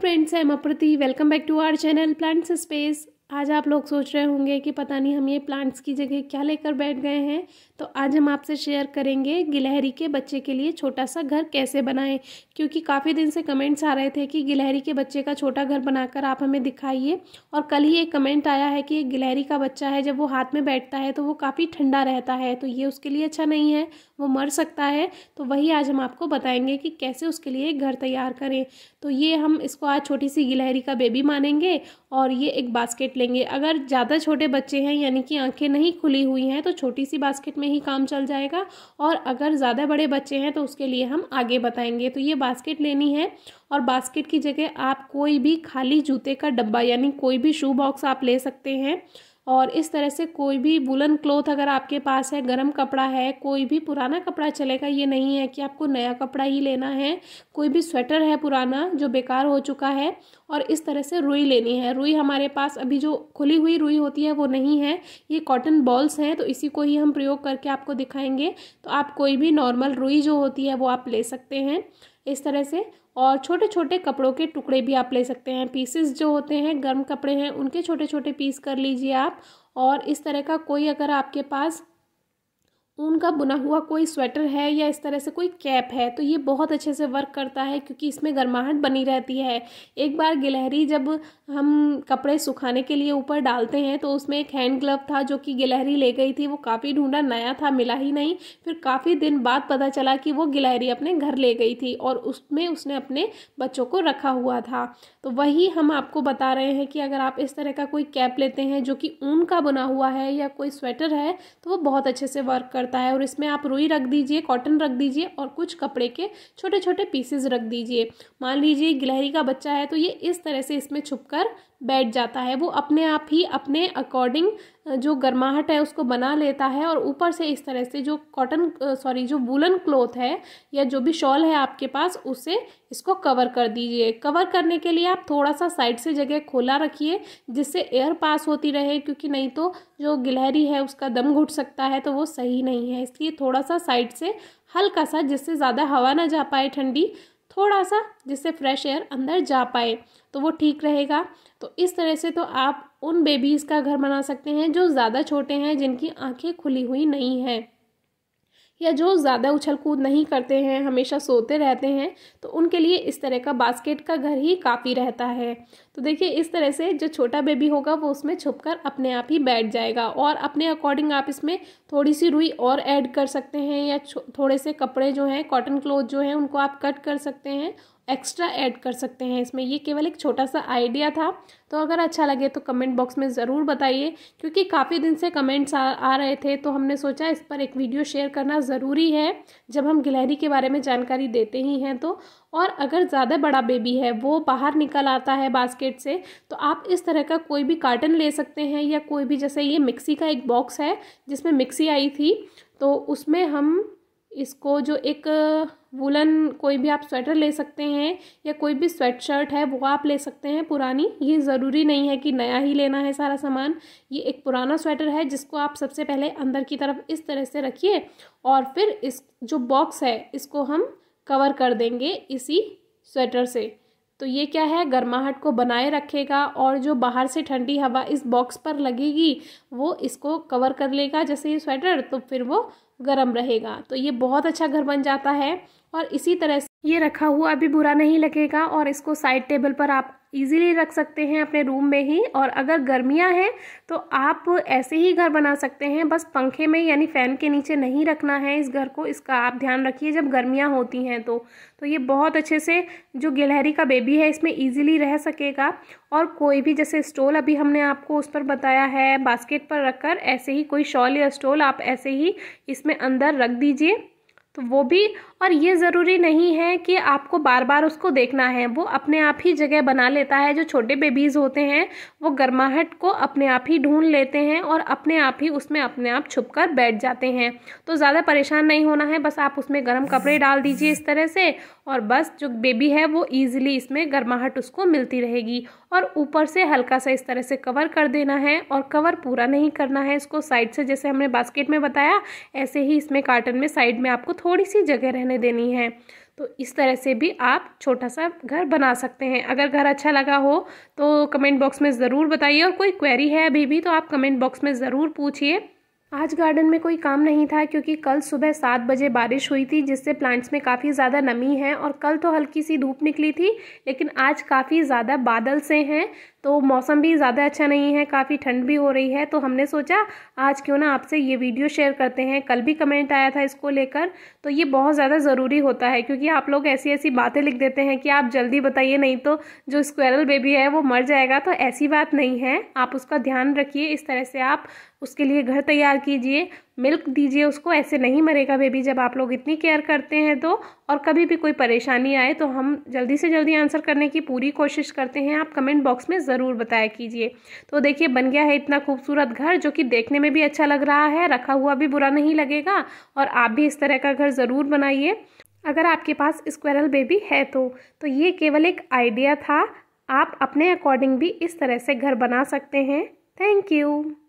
friends I am Aprati welcome back to our channel plants space आज आप लोग सोच रहे होंगे कि पता नहीं हम ये प्लांट्स की जगह क्या लेकर बैठ गए हैं तो आज हम आपसे शेयर करेंगे गिलहरी के बच्चे के लिए छोटा सा घर कैसे बनाएं क्योंकि काफ़ी दिन से कमेंट्स आ रहे थे कि गिलहरी के बच्चे का छोटा घर बनाकर आप हमें दिखाइए और कल ही एक कमेंट आया है कि एक गिलहरी का बच्चा है जब वो हाथ में बैठता है तो वो काफ़ी ठंडा रहता है तो ये उसके लिए अच्छा नहीं है वो मर सकता है तो वही आज हम आपको बताएँगे कि कैसे उसके लिए एक घर तैयार करें तो ये हम इसको आज छोटी सी गिलहरी का बेबी मानेंगे और ये एक बास्केट लेंगे अगर ज़्यादा छोटे बच्चे हैं यानी कि आंखें नहीं खुली हुई हैं तो छोटी सी बास्केट में ही काम चल जाएगा और अगर ज़्यादा बड़े बच्चे हैं तो उसके लिए हम आगे बताएंगे तो ये बास्केट लेनी है और बास्केट की जगह आप कोई भी खाली जूते का डब्बा यानी कोई भी शू बॉक्स आप ले सकते हैं और इस तरह से कोई भी बुलन क्लोथ अगर आपके पास है गर्म कपड़ा है कोई भी पुराना कपड़ा चलेगा ये नहीं है कि आपको नया कपड़ा ही लेना है कोई भी स्वेटर है पुराना जो बेकार हो चुका है और इस तरह से रुई लेनी है रुई हमारे पास अभी जो खुली हुई रुई होती है वो नहीं है ये कॉटन बॉल्स हैं तो इसी को ही हम प्रयोग करके आपको दिखाएंगे तो आप कोई भी नॉर्मल रुई जो होती है वो आप ले सकते हैं इस तरह से और छोटे छोटे कपड़ों के टुकड़े भी आप ले सकते हैं पीसेस जो होते हैं गर्म कपड़े हैं उनके छोटे छोटे पीस कर लीजिए आप और इस तरह का कोई अगर आपके पास ऊन का बुना हुआ कोई स्वेटर है या इस तरह से कोई कैप है तो ये बहुत अच्छे से वर्क करता है क्योंकि इसमें गर्माहट बनी रहती है एक बार गिलहरी जब हम कपड़े सुखाने के लिए ऊपर डालते हैं तो उसमें एक हैंड ग्लव था जो कि गिलहरी ले गई थी वो काफ़ी ढूंढा नया था मिला ही नहीं फिर काफ़ी दिन बाद पता चला कि वो गिलहरी अपने घर ले गई थी और उसमें उसने अपने बच्चों को रखा हुआ था तो वही हम आपको बता रहे हैं कि अगर आप इस तरह का कोई कैप लेते हैं जो कि ऊन का बुना हुआ है या कोई स्वेटर है तो वो बहुत अच्छे से वर्क पड़ता है और इसमें आप रुई रख दीजिए कॉटन रख दीजिए और कुछ कपड़े के छोटे छोटे पीसेज रख दीजिए मान लीजिए गिलहरी का बच्चा है तो ये इस तरह से इसमें छुप कर बैठ जाता है वो अपने आप ही अपने अकॉर्डिंग जो गर्माहट है उसको बना लेता है और ऊपर से इस तरह से जो कॉटन सॉरी जो वूलन क्लोथ है या जो भी शॉल है आपके पास उसे इसको कवर कर दीजिए कवर करने के लिए आप थोड़ा सा साइड से जगह खोला रखिए जिससे एयर पास होती रहे क्योंकि नहीं तो जो गिलहरी है उसका दम घुट सकता है तो वो सही नहीं है इसलिए थोड़ा सा साइड से हल्का सा जिससे ज़्यादा हवा ना जा पाए ठंडी थोड़ा सा जिससे फ्रेश एयर अंदर जा पाए तो वो ठीक रहेगा तो इस तरह से तो आप उन बेबीज़ का घर बना सकते हैं जो ज़्यादा छोटे हैं जिनकी आंखें खुली हुई नहीं हैं या जो ज़्यादा उछल कूद नहीं करते हैं हमेशा सोते रहते हैं तो उनके लिए इस तरह का बास्केट का घर ही काफ़ी रहता है तो देखिए इस तरह से जो छोटा बेबी होगा वो उसमें छुप कर अपने आप ही बैठ जाएगा और अपने अकॉर्डिंग आप इसमें थोड़ी सी रुई और ऐड कर सकते हैं या थोड़े से कपड़े जो हैं कॉटन क्लोथ जो हैं उनको आप कट कर सकते हैं एक्स्ट्रा ऐड कर सकते हैं इसमें ये केवल एक छोटा सा आइडिया था तो अगर अच्छा लगे तो कमेंट बॉक्स में ज़रूर बताइए क्योंकि काफ़ी दिन से कमेंट्स आ, आ रहे थे तो हमने सोचा इस पर एक वीडियो शेयर करना ज़रूरी है जब हम गिलहरी के बारे में जानकारी देते ही हैं तो और अगर ज़्यादा बड़ा बेबी है वो बाहर निकल आता है बास्केट से तो आप इस तरह का कोई भी कार्टन ले सकते हैं या कोई भी जैसे ये मिक्सी का एक बॉक्स है जिसमें मिक्सी आई थी तो उसमें हम इसको जो एक वुलन कोई भी आप स्वेटर ले सकते हैं या कोई भी स्वेट शर्ट है वो आप ले सकते हैं पुरानी ये ज़रूरी नहीं है कि नया ही लेना है सारा सामान ये एक पुराना स्वेटर है जिसको आप सबसे पहले अंदर की तरफ इस तरह से रखिए और फिर इस जो बॉक्स है इसको हम कवर कर देंगे इसी स्वेटर से तो ये क्या है गर्माहट को बनाए रखेगा और जो बाहर से ठंडी हवा इस बॉक्स पर लगेगी वो इसको कवर कर लेगा जैसे ये स्वेटर तो फिर वो गर्म रहेगा तो ये बहुत अच्छा घर बन जाता है और इसी तरह ये रखा हुआ अभी बुरा नहीं लगेगा और इसको साइड टेबल पर आप इजीली रख सकते हैं अपने रूम में ही और अगर गर्मियाँ हैं तो आप ऐसे ही घर बना सकते हैं बस पंखे में यानी फ़ैन के नीचे नहीं रखना है इस घर को इसका आप ध्यान रखिए जब गर्मियाँ होती हैं तो तो ये बहुत अच्छे से जो गिलहरी का बेबी है इसमें इजीली रह सकेगा और कोई भी जैसे स्टोल अभी हमने आपको उस पर बताया है बास्केट पर रख ऐसे ही कोई शॉल या स्टोल आप ऐसे ही इसमें अंदर रख दीजिए तो वो भी और ये ज़रूरी नहीं है कि आपको बार बार उसको देखना है वो अपने आप ही जगह बना लेता है जो छोटे बेबीज़ होते हैं वो गर्माहट को अपने आप ही ढूंढ लेते हैं और अपने आप ही उसमें अपने आप छुप कर बैठ जाते हैं तो ज़्यादा परेशान नहीं होना है बस आप उसमें गर्म कपड़े डाल दीजिए इस तरह से और बस जो बेबी है वो ईजिली इसमें गर्माहट उसको मिलती रहेगी और ऊपर से हल्का सा इस तरह से कवर कर देना है और कवर पूरा नहीं करना है इसको साइड से जैसे हमने बास्केट में बताया ऐसे ही इसमें कार्टन में साइड में आपको थोड़ी सी जगह रहने देनी है तो इस तरह से भी आप छोटा सा घर बना सकते हैं अगर घर अच्छा लगा हो तो कमेंट बॉक्स में ज़रूर बताइए और कोई क्वेरी है अभी भी तो आप कमेंट बॉक्स में ज़रूर पूछिए आज गार्डन में कोई काम नहीं था क्योंकि कल सुबह सात बजे बारिश हुई थी जिससे प्लांट्स में काफ़ी ज़्यादा नमी है और कल तो हल्की सी धूप निकली थी लेकिन आज काफ़ी ज़्यादा बादल से हैं तो मौसम भी ज़्यादा अच्छा नहीं है काफ़ी ठंड भी हो रही है तो हमने सोचा आज क्यों ना आपसे ये वीडियो शेयर करते हैं कल भी कमेंट आया था इसको लेकर तो ये बहुत ज़्यादा ज़रूरी होता है क्योंकि आप लोग ऐसी ऐसी बातें लिख देते हैं कि आप जल्दी बताइए नहीं तो जो स्क्वेरल बेबी है वो मर जाएगा तो ऐसी बात नहीं है आप उसका ध्यान रखिए इस तरह से आप उसके लिए घर तैयार कीजिए मिल्क दीजिए उसको ऐसे नहीं मरेगा बेबी जब आप लोग इतनी केयर करते हैं तो और कभी भी कोई परेशानी आए तो हम जल्दी से जल्दी आंसर करने की पूरी कोशिश करते हैं आप कमेंट बॉक्स में ज़रूर बताया कीजिए तो देखिए बन गया है इतना खूबसूरत घर जो कि देखने में भी अच्छा लग रहा है रखा हुआ भी बुरा नहीं लगेगा और आप भी इस तरह का घर ज़रूर बनाइए अगर आपके पास स्क्वेरल बेबी है तो, तो ये केवल एक आइडिया था आप अपने अकॉर्डिंग भी इस तरह से घर बना सकते हैं थैंक यू